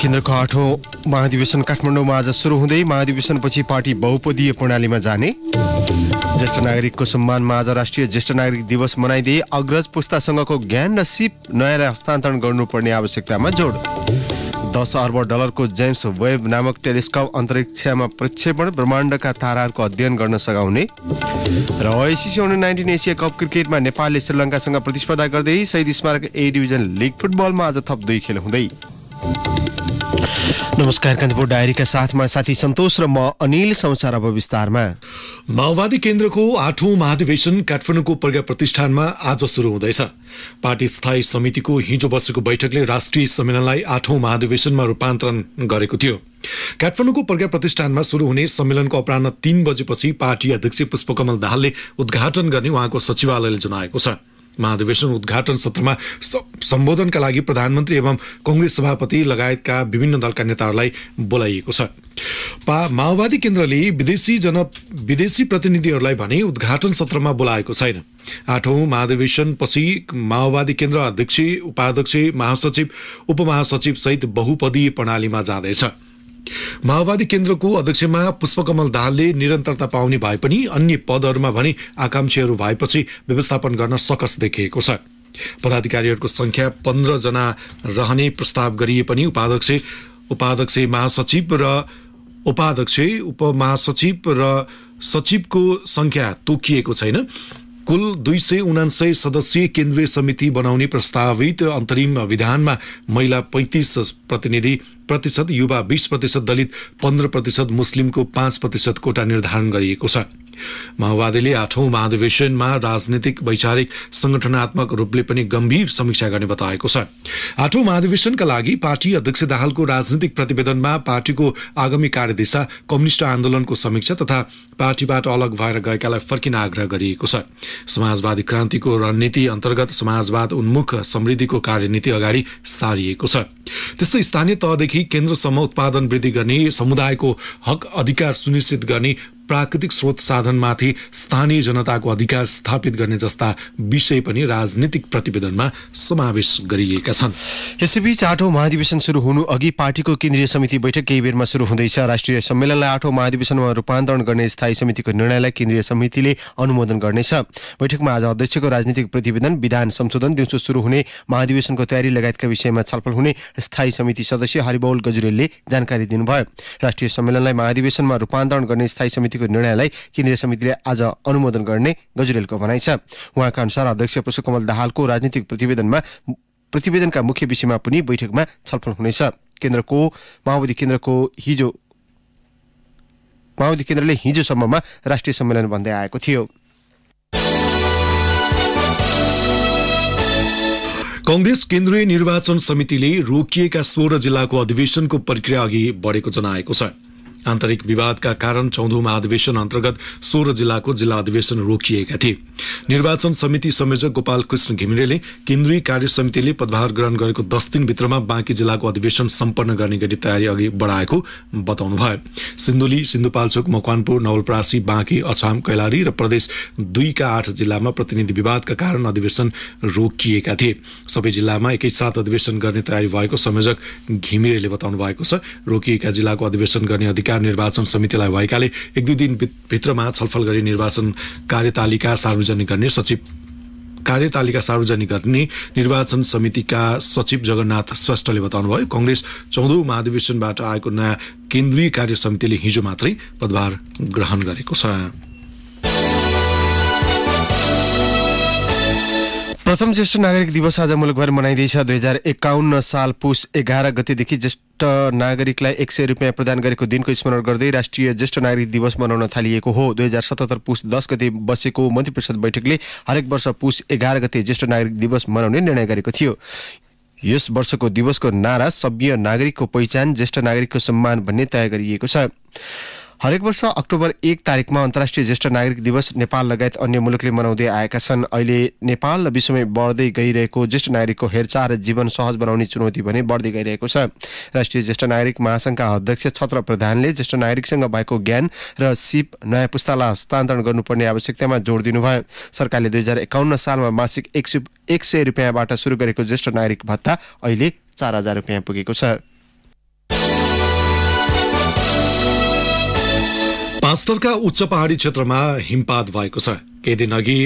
केन्द्रको आठौँ महाधिवेशन काठमाडौँमा आज सुरु हुँदै महाधिवेशनपछि पार्टी बहुपदीय प्रणालीमा जाने ज्येष्ठ नागरिकको सम्मानमा आज राष्ट्रिय ज्येष्ठ नागरिक दिवस मनाइदिए अग्रज पुस्तासँगको ज्ञान र सिप नयाँलाई हस्तान्तरण गर्नुपर्ने आवश्यकतामा जोड दस अर्ब डलरको जेम्स वेब नामक टेलिस्कोप अन्तरिक्षमा प्रक्षेपण ब्रह्माण्डका ताराहरूको अध्ययन गर्न सघाउने र ACC under nineteen Asia Cup क्रिकेटमा नेपालले श्रीलङ्कासँग प्रतिस्पर्धा गर्दै शहीद स्मारक ए डिभिजन लिग फुटबलमा आज थप दुई खेल हुँदै नमस्कार कान्तिपुर डायरीका साथमा साथी सन्तोष र म अनिल समाचार अब विस्तारमा माओवादी केन्द्रको आठौँ महाधिवेशन काठमाडौँको प्रज्ञा प्रतिष्ठानमा आज सुरु हुँदैछ पार्टी स्थायी समितिको हिजो बसेको बैठकले राष्ट्रिय सम्मेलनलाई आठौँ महाधिवेशनमा रूपान्तरण गरेको थियो काठमाडौँको प्रज्ञा प्रतिष्ठानमा सुरु हुने सम्मेलनको अपराह तिन बजेपछि पार्टी अध्यक्ष पुष्पकमल दाहालले उद्घाटन गर्ने उहाँको सचिवालयले जनाएको छ महाधिवेशन उद्घाटन सत्रमा सम्बोधनका लागि प्रधानमन्त्री एवं कङ्ग्रेस सभापति लगायतका विभिन्न दलका नेताहरूलाई बोलाइएको छ माओवादी केन्द्रले विदेशी जन विदेशी प्रतिनिधिहरूलाई भने उद्घाटन सत्रमा बोलाएको छैन आठौँ महाधिवेशनपछि माओवादी केन्द्र अध्यक्ष उपाध्यक्ष महासचिव उपमहासचिव सहित बहुपदीय प्रणालीमा जाँदैछ माओवादी केन्द्रको अध्यक्षमा पुष्पकमल दाहालले निरन्तरता पाउने भए पनि अन्य पदहरूमा भने आकांक्षीहरू भएपछि व्यवस्थापन गर्न सकस देखिएको छ पदाधिकारीहरूको संख्या पन्ध्रजना रहने प्रस्ताव गरिए पनि उपाध्यक्ष उपाध्यक्ष महासचिव र उपाध्यक्ष उपमहासचिव र सचिवको संख्या तोकिएको छैन कुल दुई सय उनान्सय सदस्यीय केन्द्रीय समिति बनाउने प्रस्तावित अन्तरिम विधानमा महिला पैँतिस प्रतिनिधि प्रतिशत युवा बिस प्रतिशत दलित पन्ध्र प्रतिशत मुस्लिमको पाँच प्रतिशत कोटा निर्धारण गरिएको छ माओवादीले आठौं महाधिवेशनमा राजनीतिक वैचारिक संगठनात्मक रूपले पनि गम्भीर समीक्षा गर्ने बताएको छ आठौं महाधिवेशनका लागि पार्टी अध्यक्ष दाहालको राजनीतिक प्रतिवेदनमा पार्टीको आगामी कार्यदिशा कम्युनिष्ट आन्दोलनको समीक्षा तथा पार्टीबाट अलग भएर गएकालाई फर्किन आग्रह गरिएको छ समाजवादी क्रान्तिको रणनीति अन्तर्गत समाजवाद उन्मुख समृद्धिको कार्यनीति अगाडि सारिएको छ त्यस्तै स्थानीय तहदेखि केन्द्रसम्म उत्पादन वृद्धि गर्ने समुदायको हक अधिकार सुनिश्चित गर्ने प्राकृतिक स्रोत साधनमाथि स्थानीय जनताको अधिकार स्थापित गर्ने जस्ता विषय पनि राजनीतिक प्रतिवेदनमा समावेश गरिएका छन् यसैबीच आठौँ महाधिवेशन सुरु हुनु अघि पार्टीको केन्द्रीय समिति बैठक केही बेरमा सुरु हुँदैछ राष्ट्रिय सम्मेलनलाई आठौँ महाधिवेशनमा रूपान्तरण गर्ने स्थायी समितिको निर्णयलाई केन्द्रीय समितिले अनुमोदन गर्नेछ बैठकमा आज अध्यक्षको राजनीतिक प्रतिवेदन विधान संशोधन दिउँसो सुरु हुने महाधिवेशनको तयारी लगायतका विषयमा छलफल हुने स्थायी समिति सदस्य हरिबौल गजुरेलले जानकारी दिनुभयो राष्ट्रिय सम्मेलनलाई महाधिवेशनमा रूपान्तरण गर्ने स्थायी समिति समितिको निर्णयलाई केन्द्रीय समितिले आज अनुमोदन गर्ने गजुरेलको भनाइ छ उहाँका अनुसार अध्यक्ष पुष्पकमल दाहालको राजनीतिक प्रतिवेदनमा प्रतिवेदनका मुख्य विषयमा पनि बैठकमा छलफल हुनेछ केन्द्रको माओवादी केन्द्रको हिजो माओवादी केन्द्रले हिजोसम्ममा राष्ट्रिय सम्मेलन भन्दै आएको थियो कङ्ग्रेस केन्द्रीय निर्वाचन समितिले रोकिएका सोह्र जिल्लाको अधिवेशनको प्रक्रिया अघि बढेको जनाएको छ आन्तरिक विवादका कारण चौधौं महाधिवेशन अन्तर्गत सोह्र जिल्लाको जिल्ला अधिवेशन रोकिएका थिए निर्वाचन समिति संयोजक गोपाल कृष्ण घिमिरेले केन्द्रीय कार्य समितिले पदभार ग्रहण गरेको दस दिनभित्रमा बाँकी जिल्लाको अधिवेशन सम्पन्न गर्ने गरी तयारी अघि बढाएको बताउनुभयो सिन्धुली सिन्धुपाल्चोक मकवानपुर नवलप्रासी बाँकी अछाम कैलाली र प्रदेश दुईका आठ जिल्लामा प्रतिनिधि विवादका कारण अधिवेशन रोकिएका थिए सबै जिल्लामा एकैसाथ अधिवेशन गर्ने तयारी भएको संयोजक घिमिरेले बताउनु भएको छ रोकिएका जिल्लाको अधिवेशन गर्ने अधिकार जिल्ला निर्वाचन समितिलाई भएकाले एक दुई दिन भित्रमा छलफल गरी निर्वाचन कार्यतालिका सार्वजनिक गर्ने सचिव कार्यतालिका सार्वजनिक गर्ने निर्वाचन समितिका सचिव जगन्नाथ श्रेष्ठले बताउनुभयो कङ्ग्रेस चौधौँ महाधिवेशनबाट आएको नयाँ केन्द्रीय कार्य समितिले हिजो मात्रै पदभार ग्रहण गरेको छ प्रथम ज्येष्ठ नागरिक दिवस आज मुलुकभर मनाइँदैछ दुई हजार एकाउन्न साल पुस एघार गतेदेखि ज्येष्ठ नागरिकलाई एक सय रुपियाँ प्रदान गरेको दिनको स्मरण गर्दै राष्ट्रिय ज्येष्ठ नागरिक दिवस मनाउन थालिएको हो दुई हजार सतहत्तर पुस दस गते बसेको मन्त्री परिषद बैठकले हरेक वर्ष पुस एघार गते ज्येष्ठ नागरिक दिवस मनाउने निर्णय गरेको थियो यस वर्षको दिवसको नारा सभ्य नागरिकको पहिचान ज्येष्ठ नागरिकको सम्मान भन्ने तय गरिएको छ हरेक वर्ष अक्टोबर एक तारिकमा अन्तर्राष्ट्रिय ज्येष्ठ नागरिक दिवस नेपाल लगायत अन्य मुलुकले मनाउँदै आएका छन् अहिले नेपाल र विश्वमै बढ्दै गइरहेको ज्येष्ठ नागरिकको हेरचाह र जीवन सहज बनाउने चुनौती भने बढ्दै गइरहेको छ राष्ट्रिय ज्येष्ठ नागरिक महासङ्घका अध्यक्ष छत्र प्रधानले ज्येष्ठ नागरिकसँग भएको ज्ञान र सिप नयाँ पुस्तालाई हस्तान्तरण गर्नुपर्ने आवश्यकतामा जोड दिनुभयो सरकारले दुई हजार एकाउन्न सालमा मासिक एक सय रुपियाँबाट सुरु गरेको ज्येष्ठ नागरिक भत्ता अहिले चार हजार रुपियाँ पुगेको छ पाँचथरका उच्च पहाडी क्षेत्रमा हिमपात भएको छ केही दिन अघि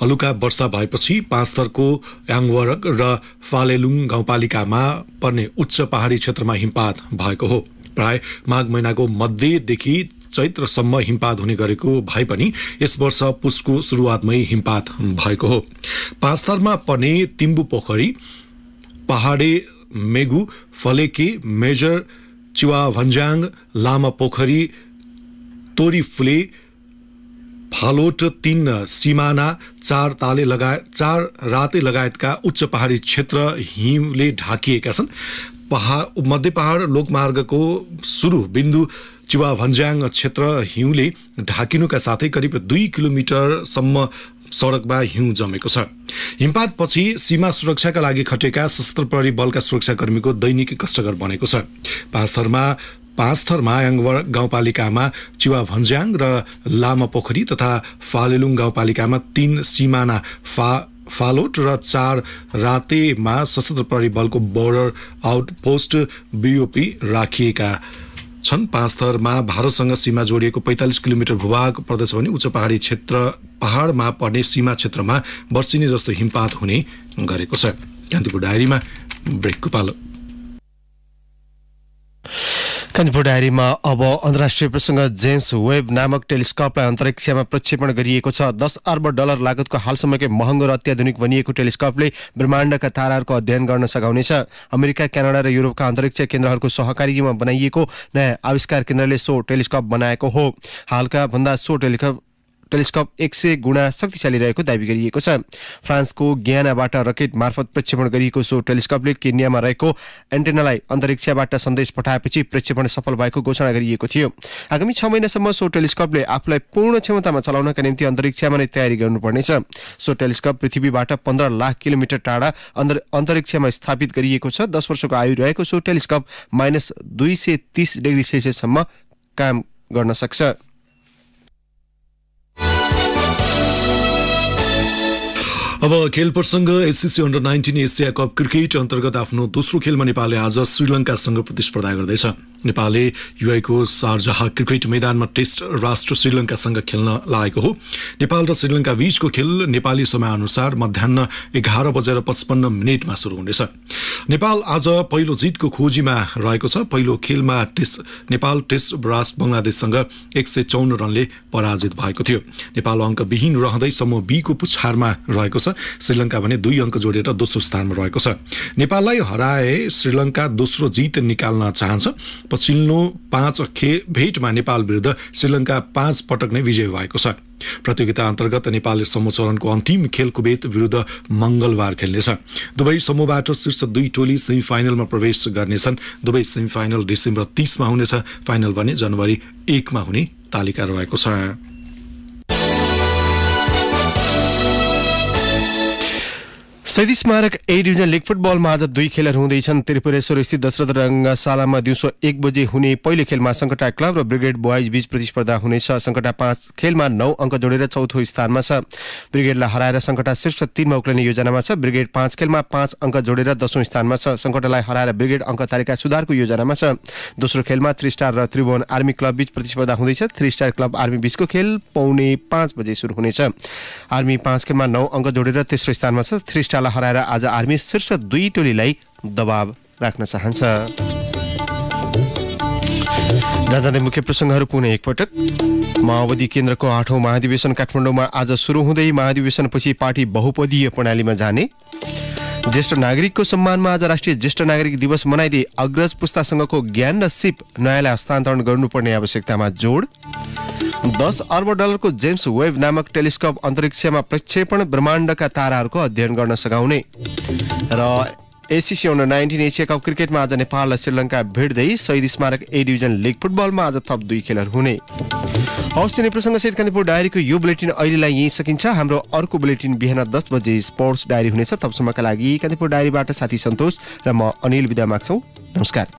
हलुका वर्षा भएपछि पाँचथरको याङवरक र फालेलुङ गाउँपालिकामा पर्ने उच्च पहाडी क्षेत्रमा हिमपात भएको हो प्राय माघ महिनाको मध्यदेखि चैत्रसम्म हिमपात हुने गरेको भए पनि यस वर्ष पुसको सुरुवातमै हिमपात भएको हो पाँचथरमा पर्ने तिम्बु पोखरी पहाडे मेगु फलेकी मेजर चिवाभन्ज्याङ लामा पोखरी फुले फालोट तिन सिमाना चार ताले लगायत चार राते लगायतका उच्च पहाडी क्षेत्र हिमले ढाकिएका छन् पहा मध्य पहाड लोकमार्गको सुरु बिन्दु चिवा भन्ज्याङ क्षेत्र हिउँले ढाकिनुका साथै करिब दुई किलोमिटरसम्म सडकमा हिउँ जमेको छ हिमपातपछि सीमा सुरक्षाका लागि खटेका सशस्त्र प्रहरी बलका सुरक्षाकर्मीको दैनिक कष्टकर बनेको छ पाँच थरमा पाँच थर मायाङ गाउँपालिकामा चिवा भन्ज्याङ र लामा पोखरी तथा फालेलुङ गाउँपालिकामा तीन सिमाना फा फालोट र चार रातेमा सशस्त्र प्रहरी बलको बोर्डर आउटपोस्ट बिओपी राखिएका छन् पाँच थरमा भारतसँग सीमा जोडिएको पैँतालिस किलोमिटर भूभाग पर्दछ भने उच्च पहाडी क्षेत्र पहाडमा पर्ने सीमा क्षेत्रमा वर्षिने जस्तो हिमपात हुने गरेको छ कान्तिपुर डायरीमा ब्रेकको पालो कान्तिपुर डायरीमा अब अन्तर्राष्ट्रिय प्रसङ्ग जेम्स वेब नामक टेलिस्कोपलाई अन्तरिक्षमा प्रक्षेपण गरिएको छ दस अर्ब डलर लागतको हालसम्मकै महँगो र अत्याधुनिक बनिएको टेलिस्कोपले ब्रह्माण्डका ताराहरूको अध्ययन गर्न सघाउनेछ अमेरिका क्यानाडा र युरोपका अन्तरिक्ष केन्द्रहरूको सहकारीमा बनाइएको नयाँ आविष्कार केन्द्रले सो टेलिस्कोप बनाएको हो हालका भन्दा सो टेलिस्कोप टेलिस्कोप एक सय गुणा शक्तिशाली रहेको दावी गरिएको छ फ्रान्सको ग्यानाबाट रकेट मार्फत प्रक्षेपण गरिएको सो टेलिस्कोपले केन्यामा रहेको एन्टेनालाई अन्तरिक्षबाट सन्देश पठाएपछि प्रक्षेपण सफल भएको घोषणा गरिएको थियो आगामी छ महिनासम्म सो टेलिस्कोपले आफूलाई पूर्ण क्षमतामा चलाउनका निम्ति अन्तरिक्षमा नै तयारी गर्नुपर्नेछ सो टेलिस्कोप पृथ्वीबाट पन्ध्र लाख किलोमिटर टाढा अन्तरिक्षमा स्थापित गरिएको छ दस वर्षको आयु रहेको सो टेलिस्कोप माइनस दुई सय तिस डिग्री सेल्सियससम्म काम गर्न सक्छ अब खेल प्रसङ्ग ACC under nineteen Asia Cup cricket अन्तर्गत आफ्नो दोस्रो खेलमा नेपालले आज श्रीलङ्कासँग प्रतिस्पर्धा गर्दैछ नेपालले युआईको सारजहा क्रिकेट मैदानमा टेस्ट राष्ट्र श्रीलङ्कासँग खेल्न लागेको हो नेपाल र श्रीलङ्का बीचको खेल नेपाली समयअनुसार मध्याह एघार बजेर पचपन्न मिनटमा सुरु हुनेछ नेपाल आज पहिलो जितको खोजीमा रहेको छ पहिलो खेलमा टेस्ट नेपाल टेस्ट राष्ट्र बङ्गलादेशसँग एक सय चौन रनले पराजित भएको थियो नेपाल अङ्कविहीन रहँदै समूह बीको पुछारमा रहेको छ श्रीलङ्का भने दुई अङ्क जोडेर दोस्रो स्थानमा रहेको छ नेपाललाई हराए श्रीलङ्का दोस्रो जित निकाल्न चाहन्छ पछिल्लो पाँच खे भेटमा नेपाल विरुद्ध श्रीलङ्का पाँच पटक नै विजय भएको छ प्रतियोगिता अन्तर्गत नेपालले समूह चरणको अन्तिम खेल कुवेत विरुद्ध मङ्गलबार खेल्नेछ दुवै समूहबाट शीर्ष दुई टोली सेमी फाइनलमा प्रवेश गर्नेछन् दुवै सेमी फाइनल डिसेम्बर तिसमा हुनेछ फाइनल भने जनवरी एकमा हुने तालिका रहेको छ शहीद स्मारक ए डिभिजन लिग फुटबलमा आज दुई खेलहरू हुँदैछन् त्रिपुरेश्वर स्थित दशरथ रङ्गशालामा दिउँसो एक बजे हुने पहिलो खेलमा सङ्कटा क्लब र ब्रिगेड बोइज बीच प्रतिस्पर्धा हुनेछ सङ्कटा पाँच खेलमा नौ अङ्क जोडेर चौथो स्थानमा छ ब्रिगेडलाई हराएर सङ्कटा शीर्ष तिनमा उक्लिने योजनामा छ ब्रिगेड पाँच खेलमा पाँच अङ्क जोडेर दसौँ स्थानमा छ सङ्कटालाई हराएर ब्रिगेड अङ्क तालिका सुधारको योजनामा छ दोस्रो खेलमा थ्री स्टार र त्रिभुवन आर्मी क्लब बीच प्रतिस्पर्धा हुँदैछ थ्री स्टार क्लब आर्मी बीचको खेल पौने पाँच बजे सुरु हुनेछ आर्मी पाँच खेलमा नौ अङ्क जोडेर तेस्रो स्थानमा छ थ्री स्टार नेपाललाई हराएर आज आर्मी शीर्ष दुई टोलीलाई दबाव राख्न चाहन्छ जाँदै मुख्य प्रसङ्गहरू पुनः एकपटक माओवादी केन्द्रको आठौँ महाधिवेशन काठमाडौँमा आज सुरु हुँदै महाधिवेशनपछि पार्टी बहुपदीय प्रणालीमा जाने ज्येष्ठ नागरिकको सम्मानमा आज राष्ट्रिय ज्येष्ठ नागरिक दिवस मनाइदिए अग्रज पुस्तासँगको ज्ञान र सिप नयाँलाई हस्तान्तरण गर्नुपर्ने आवश्यकतामा जोड दस अर्ब डलरको जेम्स वेब नामक टेलिस्कोप अन्तरिक्षमा प्रक्षेपण ब्रह्माण्डका ताराहरूको अध्ययन गर्न सघाउने र ACC under nineteen Asia Cup क्रिकेटमा आज नेपाल र श्रीलङ्का भेट्दै शहीद स्मारक ए डिभिजन लिग फुटबलमा आज थप दुई खेलहरू हुने हौस् तिनी प्रसङ्गसहित कान्तिपुर डायरीको यो बुलेटिन अहिलेलाई यहीँ सकिन्छ हाम्रो अर्को बुलेटिन बिहान दस बजे स्पोर्ट्स डायरी हुनेछ तबसम्मका लागि कान्तिपुर डायरीबाट साथी सन्तोष र म अनिल विदा माग्छौँ नमस्कार